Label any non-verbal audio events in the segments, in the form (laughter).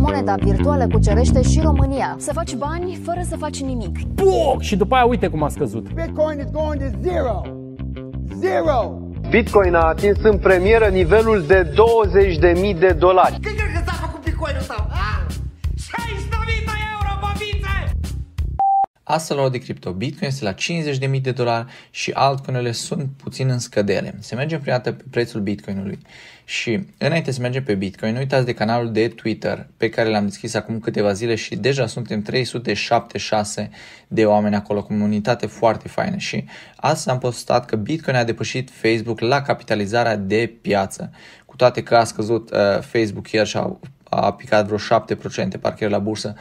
moneda virtuală cucerește și România. Să faci bani fără să faci nimic. Puh! Și după aia uite cum a scăzut. Bitcoin is going to zero. Zero! Bitcoin a atins în premieră nivelul de 20.000 de dolari. Când crezi că s-a făcut Bitcoin-ul Asta la de cripto, Bitcoin este la 50.000 de dolari și altcoinele sunt puțin în scădere. Se mergem prima dată pe prețul Bitcoinului. Și înainte să mergem pe Bitcoin, nu uitați de canalul de Twitter pe care l-am deschis acum câteva zile și deja suntem 376 de oameni acolo, comunitate foarte faină și astăzi am postat că Bitcoin a depășit Facebook la capitalizarea de piață. Cu toate că a scăzut uh, Facebook ieri și a, a picat vreo 7% parcă la bursă,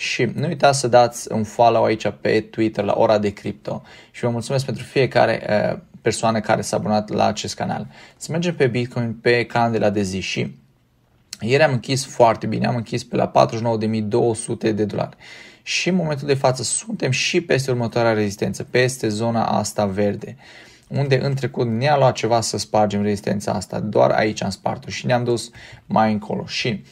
și nu uitați să dați un follow aici pe Twitter la Ora de Cripto și vă mulțumesc pentru fiecare uh, persoană care s-a abonat la acest canal. Să mergem pe Bitcoin pe candela de zi și ieri am închis foarte bine, am închis pe la 49.200 de dolari și în momentul de față suntem și peste următoarea rezistență, peste zona asta verde unde în trecut ne-a luat ceva să spargem rezistența asta, doar aici am spart-o și ne-am dus mai încolo și uh,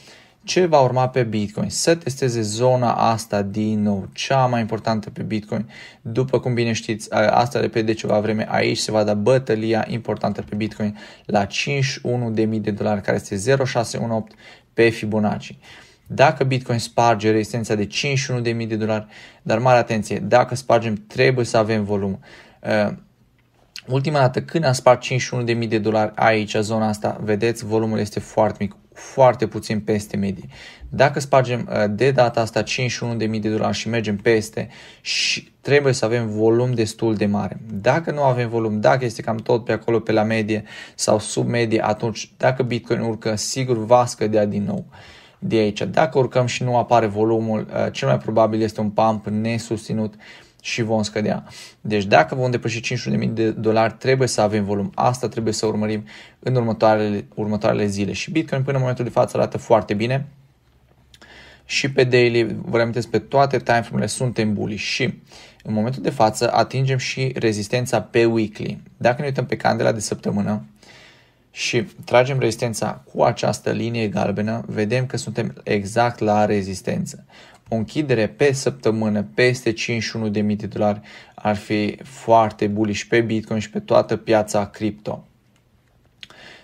ce va urma pe Bitcoin? Să testeze zona asta din nou, cea mai importantă pe Bitcoin. După cum bine știți, asta de pe de ceva vreme aici se va da bătălia importantă pe Bitcoin la 51.000 de dolari, care este 0618 pe Fibonacci. Dacă Bitcoin sparge rezistența de 51.000 de dolari, dar mare atenție, dacă spargem trebuie să avem volum. ultima dată când am spart 51.000 de dolari aici, zona asta, vedeți, volumul este foarte mic, foarte puțin peste medie. Dacă spargem uh, de data asta 51.000 de dolari și mergem peste și trebuie să avem volum destul de mare. Dacă nu avem volum, dacă este cam tot pe acolo pe la medie sau sub medie, atunci dacă Bitcoin urcă, sigur va scădea din nou de aici. Dacă urcăm și nu apare volumul, uh, cel mai probabil este un pump nesusținut și vom scădea. Deci dacă vom depăși 500.000 de dolari, trebuie să avem volum. Asta trebuie să urmărim în următoarele, următoarele zile. Și Bitcoin până în momentul de față arată foarte bine. Și pe daily, vă reamintesc, pe toate timeframe-urile suntem bullish și în momentul de față atingem și rezistența pe weekly. Dacă ne uităm pe candela de săptămână, și tragem rezistența cu această linie galbenă, vedem că suntem exact la rezistență. O închidere pe săptămână peste 51.000 de dolari ar fi foarte bullish pe Bitcoin și pe toată piața cripto.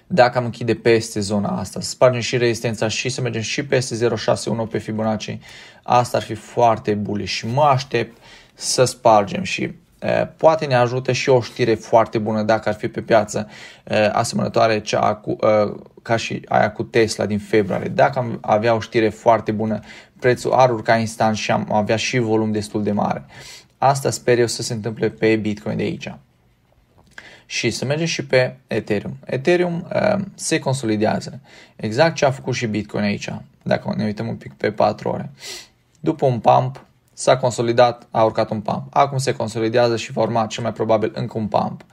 Dacă am închide peste zona asta, să spargem și rezistența și să mergem și peste 0.61 pe Fibonacci, asta ar fi foarte bullish mă aștept să spargem și Eh, poate ne ajută și o știre foarte bună dacă ar fi pe piață eh, asemănătoare cea cu, eh, ca și aia cu Tesla din februarie. Dacă am avea o știre foarte bună, prețul ar urca instant și am avea și volum destul de mare. Asta sper eu să se întâmple pe Bitcoin de aici. Și să mergem și pe Ethereum. Ethereum uh, se consolidează. Exact ce a făcut și Bitcoin aici, dacă ne uităm un pic pe 4 ore. După un pump, s-a consolidat, a urcat un pump. Acum se consolidează și va urma cel mai probabil încă un pump.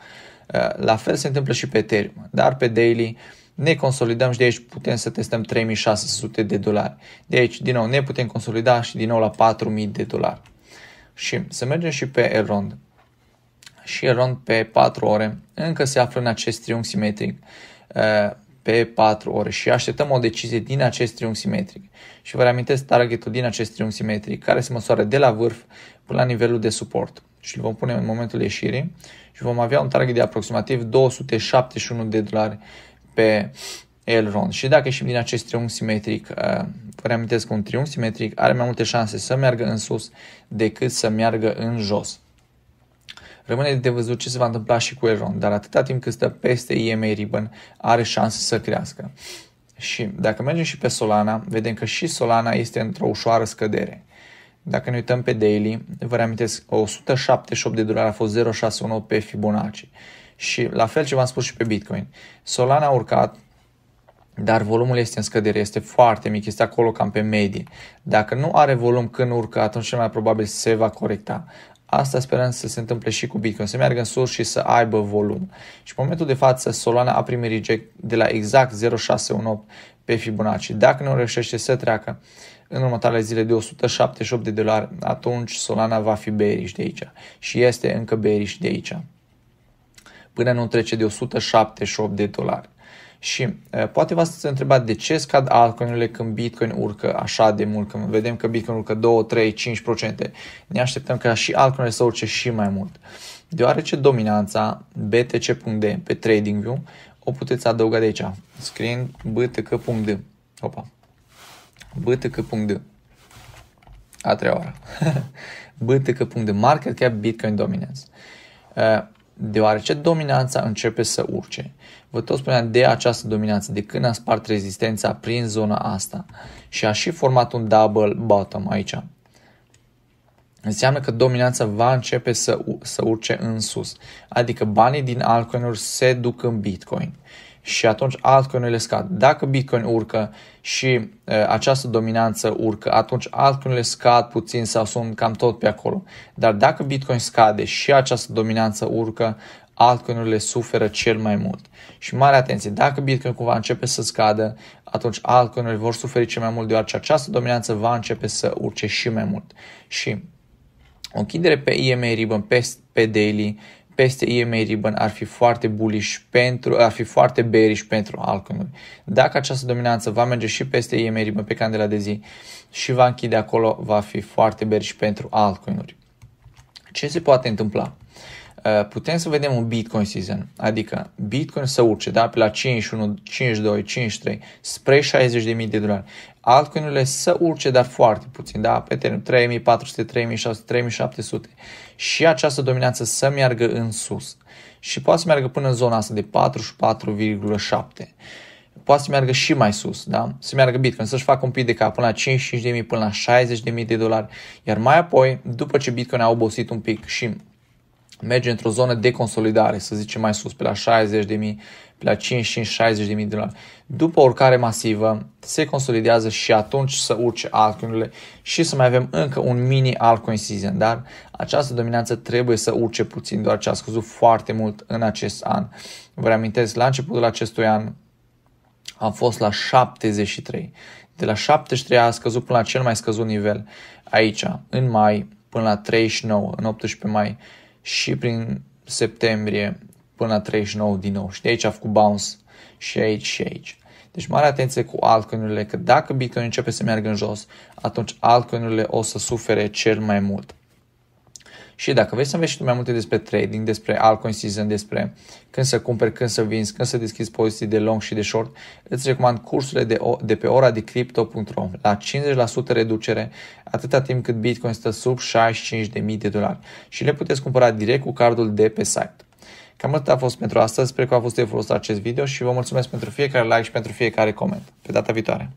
Uh, la fel se întâmplă și pe Ethereum, dar pe daily ne consolidăm și de aici putem să testăm 3600 de dolari. De aici, din nou, ne putem consolida și din nou la 4000 de dolari. Și să mergem și pe Elrond. Și Elrond pe 4 ore încă se află în acest triunghi simetric. Uh, pe 4 ore și așteptăm o decizie din acest triunghi simetric. Și vă reamintesc targetul din acest triunghi simetric, care se măsoară de la vârf până la nivelul de suport. Și îl vom pune în momentul ieșirii și vom avea un target de aproximativ 271 de dolari pe Elron Și dacă ieșim din acest triunghi simetric, uh, vă reamintesc că un triunghi simetric are mai multe șanse să meargă în sus decât să meargă în jos. Rămâne de văzut ce se va întâmpla și cu Elrond, dar atâta timp cât stă peste EMA Ribbon, are șanse să crească. Și dacă mergem și pe Solana, vedem că și Solana este într-o ușoară scădere. Dacă ne uităm pe daily, vă reamintesc, 178 de dolari a fost 0,61 pe Fibonacci. Și la fel ce v-am spus și pe Bitcoin. Solana a urcat, dar volumul este în scădere, este foarte mic, este acolo cam pe medie. Dacă nu are volum când urcă, atunci cel mai probabil se va corecta. Asta sperăm să se întâmple și cu Bitcoin, să meargă în sus și să aibă volum. Și în momentul de față Solana a primit reject de la exact 0618 pe Fibonacci. Dacă nu reușește să treacă în următoarele zile de 178 de dolari, atunci Solana va fi bearish de aici și este încă bearish de aici până nu trece de 178 de dolari. Și uh, poate v-ați întrebat de ce scad altcoinurile când Bitcoin urcă așa de mult, când vedem că Bitcoin urcă 2, 3, 5%. Ne așteptăm ca și altcoinurile să urce și mai mult. Deoarece dominanța BTC.D pe TradingView o puteți adăuga de aici, Screen btc.d. Opa. btc.d. A treia oară. (laughs) btc.d. Market cap Bitcoin Dominance. Uh, deoarece dominanța începe să urce. Vă tot spuneam de această dominanță, de când a spart rezistența prin zona asta și a și format un double bottom aici. Înseamnă că dominanța va începe să, să urce în sus, adică banii din altcoin se duc în Bitcoin și atunci altcoinurile scad. Dacă Bitcoin urcă și uh, această dominanță urcă, atunci altcoinurile scad puțin sau sunt cam tot pe acolo. Dar dacă Bitcoin scade și această dominanță urcă, altcoinurile suferă cel mai mult. Și mare atenție, dacă Bitcoin cumva începe să scadă, atunci altcoinurile vor suferi cel mai mult, deoarece această dominanță va începe să urce și mai mult. Și o închidere pe EMA Ribbon, pe, pe daily, peste EMA Ribbon ar fi foarte bullish pentru, ar fi foarte bearish pentru altcoin Dacă această dominanță va merge și peste EMA Ribbon pe candela de zi și va închide acolo, va fi foarte bearish pentru altcoin Ce se poate întâmpla? Uh, putem să vedem un Bitcoin season, adică Bitcoin să urce da, pe la 51, 52, 53 spre 60.000 de dolari. Altcoinurile să urce, dar foarte puțin, da, pe termen 3400, 3600, 3700 și această dominanță să meargă în sus și poate să meargă până în zona asta de 44,7 poate să meargă și mai sus, da? să meargă Bitcoin, să-și facă un pic de cap până la 55.000, până la 60.000 de dolari, iar mai apoi, după ce Bitcoin a obosit un pic și merge într-o zonă de consolidare, să zicem mai sus, pe la 60 de mii, pe la 55 60 de mii de dolari. După o urcare masivă, se consolidează și atunci să urce altcoinurile și să mai avem încă un mini altcoin season, dar această dominanță trebuie să urce puțin, doar ce a scăzut foarte mult în acest an. Vă reamintesc, la începutul acestui an a fost la 73. De la 73 a scăzut până la cel mai scăzut nivel aici, în mai, până la 39, în 18 mai și prin septembrie până la 39 din nou. Și de aici a făcut bounce și aici și aici. Deci mare atenție cu altcoinurile, că dacă Bitcoin începe să meargă în jos, atunci altcoinurile o să sufere cel mai mult. Și dacă vrei să înveți și tu mai multe despre trading, despre altcoin season, despre când să cumperi, când să vinzi, când să deschizi poziții de long și de short, îți recomand cursurile de, de pe ora de crypto.ro la 50% reducere atâta timp cât Bitcoin stă sub 65.000 de dolari și le puteți cumpăra direct cu cardul de pe site. Cam atât a fost pentru astăzi, sper că a fost de folos acest video și vă mulțumesc pentru fiecare like și pentru fiecare coment. Pe data viitoare!